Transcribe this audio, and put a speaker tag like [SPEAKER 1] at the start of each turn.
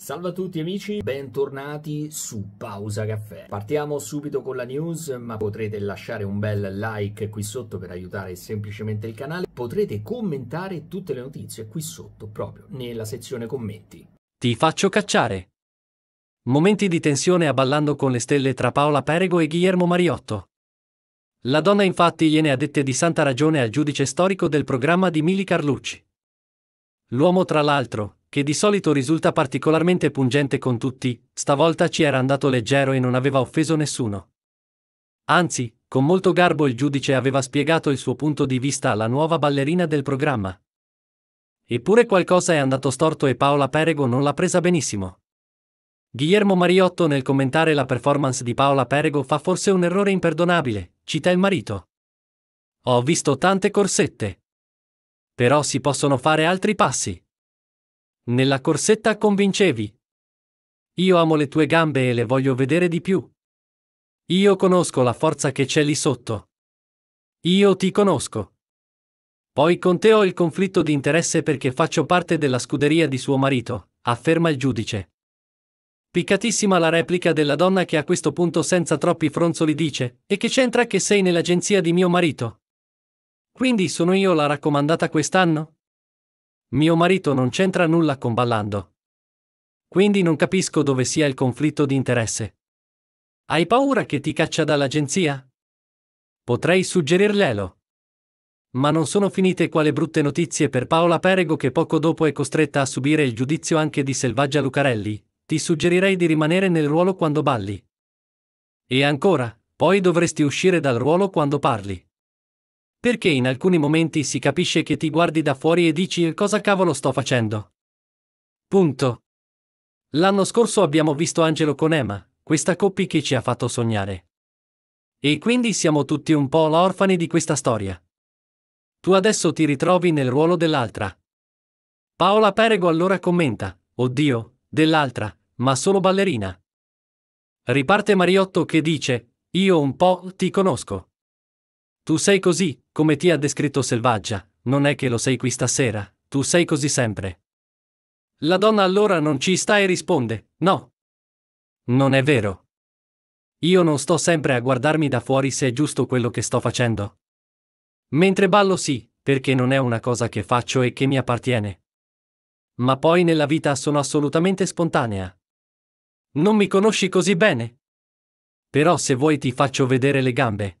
[SPEAKER 1] Salve a tutti amici, bentornati su Pausa Caffè. Partiamo subito con la news, ma potrete lasciare un bel like qui sotto per aiutare semplicemente il canale. Potrete commentare tutte le notizie qui sotto, proprio nella sezione commenti. Ti faccio cacciare. Momenti di tensione a ballando con le stelle tra Paola Perego e Guillermo Mariotto. La donna infatti gliene ha dette di santa ragione al giudice storico del programma di Mili Carlucci. L'uomo tra l'altro, che di solito risulta particolarmente pungente con tutti, stavolta ci era andato leggero e non aveva offeso nessuno. Anzi, con molto garbo il giudice aveva spiegato il suo punto di vista alla nuova ballerina del programma. Eppure qualcosa è andato storto e Paola Perego non l'ha presa benissimo. Guillermo Mariotto nel commentare la performance di Paola Perego fa forse un errore imperdonabile, cita il marito. Ho visto tante corsette. Però si possono fare altri passi. Nella corsetta convincevi. Io amo le tue gambe e le voglio vedere di più. Io conosco la forza che c'è lì sotto. Io ti conosco. Poi con te ho il conflitto di interesse perché faccio parte della scuderia di suo marito, afferma il giudice. Piccatissima la replica della donna che a questo punto senza troppi fronzoli dice, e che c'entra che sei nell'agenzia di mio marito? Quindi sono io la raccomandata quest'anno? Mio marito non c'entra nulla con ballando. Quindi non capisco dove sia il conflitto di interesse. Hai paura che ti caccia dall'agenzia? Potrei suggerirglielo. Ma non sono finite quale brutte notizie per Paola Perego che poco dopo è costretta a subire il giudizio anche di Selvaggia Lucarelli. Ti suggerirei di rimanere nel ruolo quando balli. E ancora, poi dovresti uscire dal ruolo quando parli. Perché in alcuni momenti si capisce che ti guardi da fuori e dici eh, cosa cavolo sto facendo. Punto. L'anno scorso abbiamo visto Angelo con Emma, questa coppia che ci ha fatto sognare. E quindi siamo tutti un po' orfani di questa storia. Tu adesso ti ritrovi nel ruolo dell'altra. Paola Perego allora commenta, oddio, dell'altra, ma solo ballerina. Riparte Mariotto che dice, io un po' ti conosco. Tu sei così, come ti ha descritto Selvaggia, non è che lo sei qui stasera, tu sei così sempre. La donna allora non ci sta e risponde, no. Non è vero. Io non sto sempre a guardarmi da fuori se è giusto quello che sto facendo. Mentre ballo sì, perché non è una cosa che faccio e che mi appartiene. Ma poi nella vita sono assolutamente spontanea. Non mi conosci così bene? Però se vuoi ti faccio vedere le gambe.